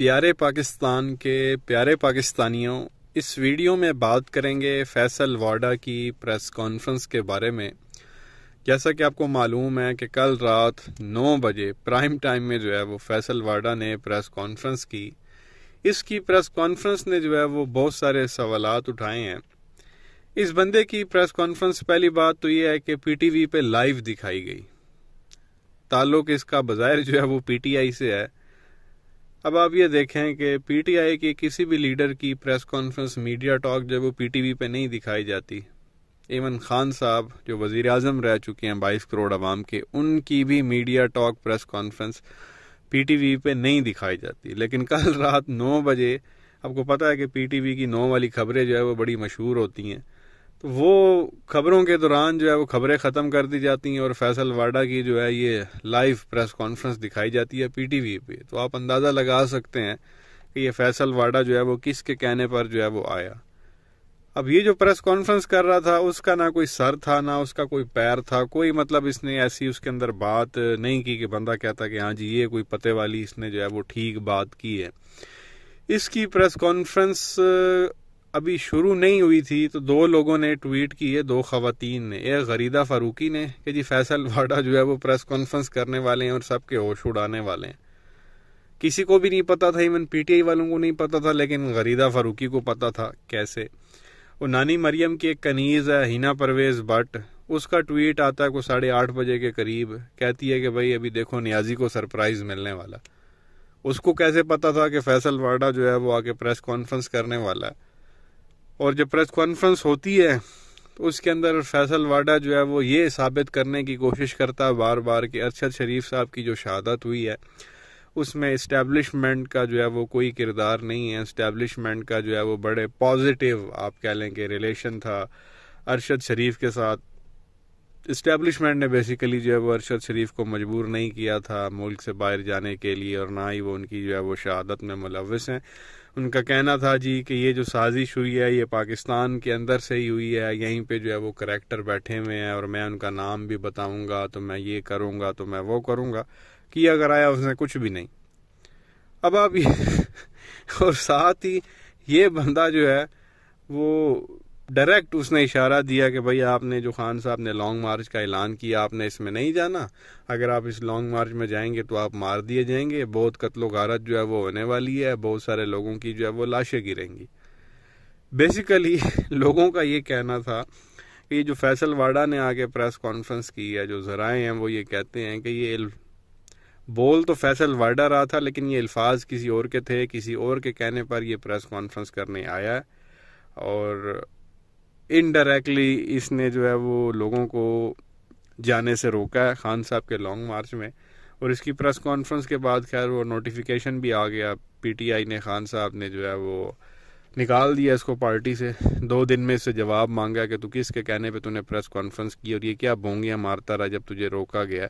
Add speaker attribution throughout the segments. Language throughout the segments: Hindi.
Speaker 1: प्यारे पाकिस्तान के प्यारे पाकिस्तानियों इस वीडियो में बात करेंगे फैसल वाडा की प्रेस कॉन्फ्रेंस के बारे में जैसा कि आपको मालूम है कि कल रात 9 बजे प्राइम टाइम में जो है वो फैसल वाडा ने प्रेस कॉन्फ्रेंस की इसकी प्रेस कॉन्फ्रेंस ने जो है वो बहुत सारे सवाल उठाए हैं इस बंदे की प्रेस कॉन्फ्रेंस पहली बात तो ये है कि पीटीवी पे लाइव दिखाई गई ताल्लुक इसका बाजायर जो है वो पीटीआई से है अब आप ये देखें कि पीटीआई के किसी भी लीडर की प्रेस कॉन्फ्रेंस मीडिया टॉक जब वो पीटीवी पे नहीं दिखाई जाती इवन खान साहब जो वजीर अजम रह चुके हैं बाईस करोड़ आवाम के उनकी भी media talk press conference PTV पे नहीं दिखाई जाती लेकिन कल रात नौ बजे आपको पता है कि पीटीवी की नौ वाली खबरें जो है वो बड़ी मशहूर होती हैं तो वो खबरों के दौरान जो है वो खबरें ख़त्म कर दी जाती हैं और फैसल वाडा की जो है ये लाइव प्रेस कॉन्फ्रेंस दिखाई जाती है पीटीवी पे तो आप अंदाज़ा लगा सकते हैं कि ये फैसल वाडा जो है वो किसके कहने पर जो है वो आया अब ये जो प्रेस कॉन्फ्रेंस कर रहा था उसका ना कोई सर था ना उसका कोई पैर था कोई मतलब इसने ऐसी उसके अंदर बात नहीं की कि बंदा कहता कि हाँ जी ये कोई पते वाली इसने जो है वो ठीक बात की है इसकी प्रेस कॉन्फ्रेंस अभी शुरू नहीं हुई थी तो दो लोगों ने ट्वीट की है दो खातन ने एक गरीदा फारूकी ने कि जी फैसल वाडा जो है वो प्रेस कॉन्फ्रेंस करने वाले हैं और सबके होश उड़ाने वाले हैं किसी को भी नहीं पता था इवन पीटीआई वालों को नहीं पता था लेकिन गरीदा फारूकी को पता था कैसे वो नानी मरियम की एक कनीज़ है हिना परवेज़ भट्ट उसका ट्वीट आता है को साढ़े आठ बजे के करीब कहती है कि भाई अभी देखो न्याजी को सरप्राइज़ मिलने वाला उसको कैसे पता था कि फैसल वाडा जो है वो आके प्रेस कॉन्फ्रेंस करने वाला है और जब प्रेस कॉन्फ्रेंस होती है तो उसके अंदर फैसल वाडा जो है वो ये साबित करने की कोशिश करता है बार बार कि अरशद शरीफ साहब की जो शहादत हुई है उसमें इस्टेब्लिशमेंट का जो है वो कोई किरदार नहीं है इस्टेब्लिशमेंट का जो है वो बड़े पॉजिटिव आप कह लें कि रिलेशन था अरशद शरीफ के साथ इस्टेब्लिशमेंट ने बेसिकली जो है वो अरशद शरीफ को मजबूर नहीं किया था मुल्क से बाहर जाने के लिए और ना ही वो उनकी जो है वो शहादत में मुलवस हैं उनका कहना था जी कि ये जो साजिश हुई है ये पाकिस्तान के अंदर से ही हुई है यहीं पे जो है वो करेक्टर बैठे हुए हैं और मैं उनका नाम भी बताऊंगा तो मैं ये करूंगा तो मैं वो करूंगा किया कराया उसने कुछ भी नहीं अब आप ये और साथ ही ये बंदा जो है वो डायरेक्ट उसने इशारा दिया कि भाई आपने जो खान साहब ने लॉन्ग मार्च का ऐलान किया आपने इसमें नहीं जाना अगर आप इस लॉन्ग मार्च में जाएंगे तो आप मार दिए जाएंगे बहुत कत्लो गारत जो है वो होने वाली है बहुत सारे लोगों की जो है वो लाशें गिरेंगी बेसिकली लोगों का ये कहना था कि ये जो फैसल वाडा ने आके प्रेस कॉन्फ्रेंस की है जो जराए हैं वो ये कहते हैं कि ये बोल तो फैसल वाडा रहा था लेकिन ये अल्फाज किसी और के थे किसी और के कहने पर यह प्रेस कॉन्फ्रेंस करने आया और इनडायरेक्टली इसने जो है वो लोगों को जाने से रोका है खान साहब के लॉन्ग मार्च में और इसकी प्रेस कॉन्फ्रेंस के बाद खैर वो नोटिफिकेशन भी आ गया पीटीआई ने खान साहब ने जो है वो निकाल दिया इसको पार्टी से दो दिन में इससे जवाब मांगा कि तू किसके कहने पे तूने प्रेस कॉन्फ्रेंस की और ये क्या बोंगियाँ मारता रहा जब तुझे रोका गया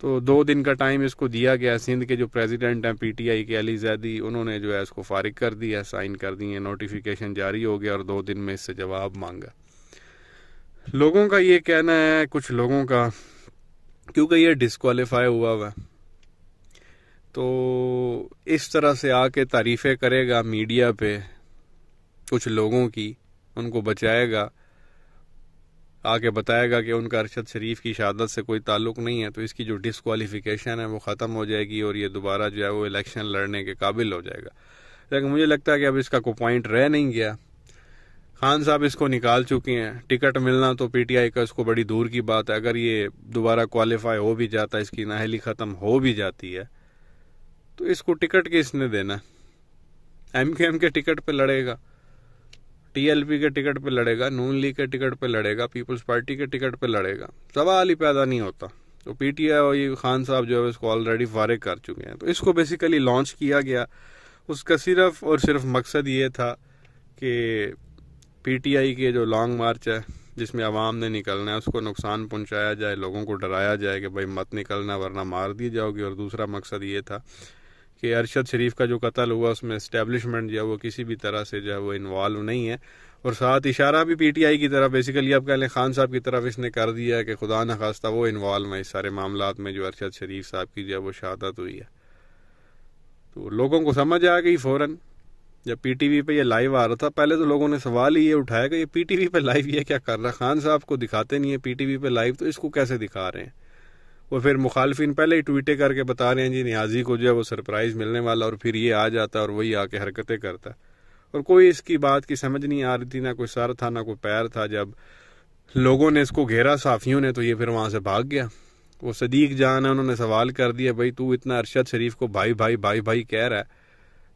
Speaker 1: तो दो दिन का टाइम इसको दिया गया सिंध के जो प्रेसिडेंट हैं पीटीआई के अली जैदी उन्होंने जो है इसको फारिग कर दिया साइन कर दिए नोटिफिकेशन जारी हो गया और दो दिन में इससे जवाब मांगा लोगों का ये कहना है कुछ लोगों का क्योंकि ये डिसक्वालीफाई हुआ हुआ तो इस तरह से आके तारीफ़ें करेगा मीडिया पे कुछ लोगों की उनको बचाएगा आके बताएगा कि उनका अरशद शरीफ की शहादत से कोई ताल्लुक नहीं है तो इसकी जो डिसकॉलीफिकेशन है वो ख़त्म हो जाएगी और ये दोबारा जो है वो इलेक्शन लड़ने के काबिल हो जाएगा लेकिन मुझे लगता है कि अब इसका कोई पॉइंट रह नहीं गया खान साहब इसको निकाल चुके हैं टिकट मिलना तो पीटीआई का इसको बड़ी दूर की बात है अगर ये दोबारा क्वालिफाई हो भी जाता है इसकी नाहली ख़त्म हो भी जाती है तो इसको टिकट किसने देना एम के टिकट पे लड़ेगा टीएलपी के टिकट पे लड़ेगा नून लीग के टिकट पे लड़ेगा पीपल्स पार्टी के टिकट पे लड़ेगा सवाल ही पैदा नहीं होता तो पीटीआई और ये खान साहब जो है इसको ऑलरेडी फारिग कर चुके हैं तो इसको बेसिकली लॉन्च किया गया उसका सिर्फ और सिर्फ मकसद ये था कि पीटीआई के जो लॉन्ग मार्च है जिसमें आवाम ने निकलना है उसको नुकसान पहुंचाया जाए लोगों को डराया जाए कि भाई मत निकलना वरना मार दी जाओगी और दूसरा मकसद ये था कि अरशद शरीफ का जो कत्ल हुआ उसमें इस्टेब्लिशमेंट जो है वो किसी भी तरह से जो है वो इन्वॉल्व नहीं है और साथ इशारा भी पीटीआई की तरफ बेसिकली आप कह लें खान साहब की तरफ इसने कर दिया है कि खुदा न खास्ता वो इन्वॉल्व है इस सारे मामला में जो अरशद शरीफ साहब की जो है वो शहादत हुई है तो लोगों को समझ आ गई फ़ौरन जब पी टी वी पर यह लाइव आ रहा था पहले तो लोगों ने सवाल ही ये उठाया कि ये पी टी वी पर लाइव ये क्या कर रहा है खान साहब को दिखाते नहीं है पी टी वी पर लाइव तो इसको कैसे दिखा रहे हैं और फिर मुखालफिन पहले ही ट्वीटें करके बता रहे हैं जी न्याजी को जो है वो सरप्राइज़ मिलने वाला और फिर ये आ जाता और वही आके हरकतें करता और कोई इसकी बात की समझ नहीं आ रही थी ना कोई सर था ना कोई पैर था जब लोगों ने इसको घेरा साफियों ने तो ये फिर वहाँ से भाग गया वो सदीक जान है उन्होंने सवाल कर दिया भाई तू इतना अरशद शरीफ को भाई भाई भाई भाई कह रहा है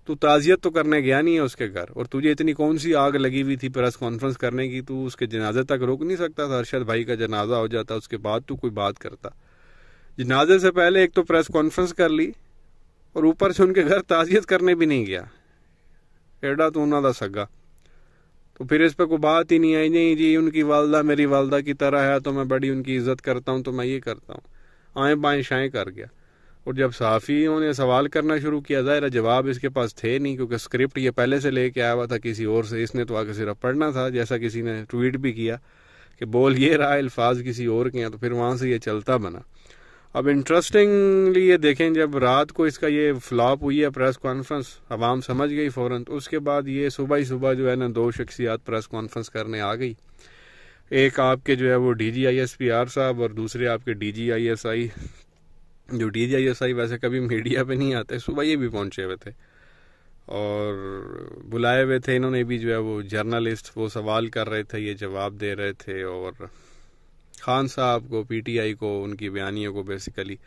Speaker 1: तू ताज़ियत तो करने गया नहीं है उसके घर और तुझे इतनी कौन सी आग लगी हुई थी प्रेस कॉन्फ्रेंस करने की तू उसके जनाजे तक रोक नहीं सकता था अरशद भाई का जनाजा हो जाता उसके बाद तू कोई बात करता जनाजे से पहले एक तो प्रेस कॉन्फ्रेंस कर ली और ऊपर से उनके घर ताजियत करने भी नहीं गया एडा तो उन्होंने सगा तो फिर इस पर कोई बात ही नहीं आई नहीं जी उनकी वालदा मेरी वालदा की तरह है तो मैं बड़ी उनकी इज्जत करता हूँ तो मैं ये करता हूँ आए बाएं शाएँ कर गया और जब साफी ने सवाल करना शुरू किया ज़ाहिर जवाब इसके पास थे नहीं क्योंकि स्क्रिप्ट ये पहले से लेके आया हुआ था किसी और से इसने तो आगे सिर्फ पढ़ना था जैसा किसी ने ट्वीट भी किया कि बोल ये रहा अल्फाज किसी और के हैं तो फिर वहां से ये चलता बना अब इंटरेस्टिंगली ये देखें जब रात को इसका ये फ्लॉप हुई है प्रेस कॉन्फ्रेंस आवाम समझ गई फ़ौर तो उसके बाद ये सुबह ही सुबह जो है ना दो शख्सियात प्रेस कॉन्फ्रेंस करने आ गई एक आपके जो है वो D G I S P R साहब और दूसरे आपके D G I S I जो D G I S I वैसे कभी मीडिया पे नहीं आते सुबह ये भी पहुंचे हुए थे और बुलाए हुए थे इन्होंने भी जो है वो जर्नलिस्ट वो सवाल कर रहे थे ये जवाब दे रहे थे और खान साहब को पीटीआई को उनकी बयानियों को बेसिकली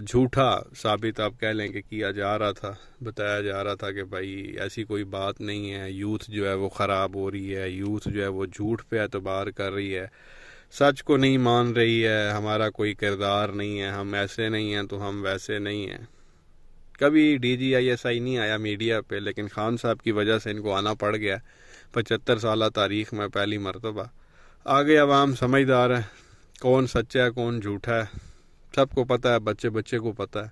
Speaker 1: झूठा साबित आप कह लें कि किया जा रहा था बताया जा रहा था कि भाई ऐसी कोई बात नहीं है यूथ जो है वो ख़राब हो रही है यूथ जो है वो झूठ पे एतबार कर रही है सच को नहीं मान रही है हमारा कोई किरदार नहीं है हम ऐसे नहीं हैं तो हम वैसे नहीं हैं कभी D G I S I नहीं आया मीडिया पे लेकिन खान साहब की वजह से इनको आना पड़ गया पचहत्तर साल तारीख में पहली मरतबा आगे आवाम समझदार है कौन सच्चा है कौन झूठा है सबको पता है बच्चे बच्चे को पता है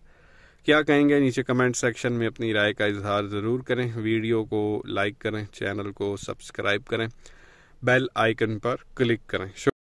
Speaker 1: क्या कहेंगे नीचे कमेंट सेक्शन में अपनी राय का इजहार ज़रूर करें वीडियो को लाइक करें चैनल को सब्सक्राइब करें बेल आइकन पर क्लिक करें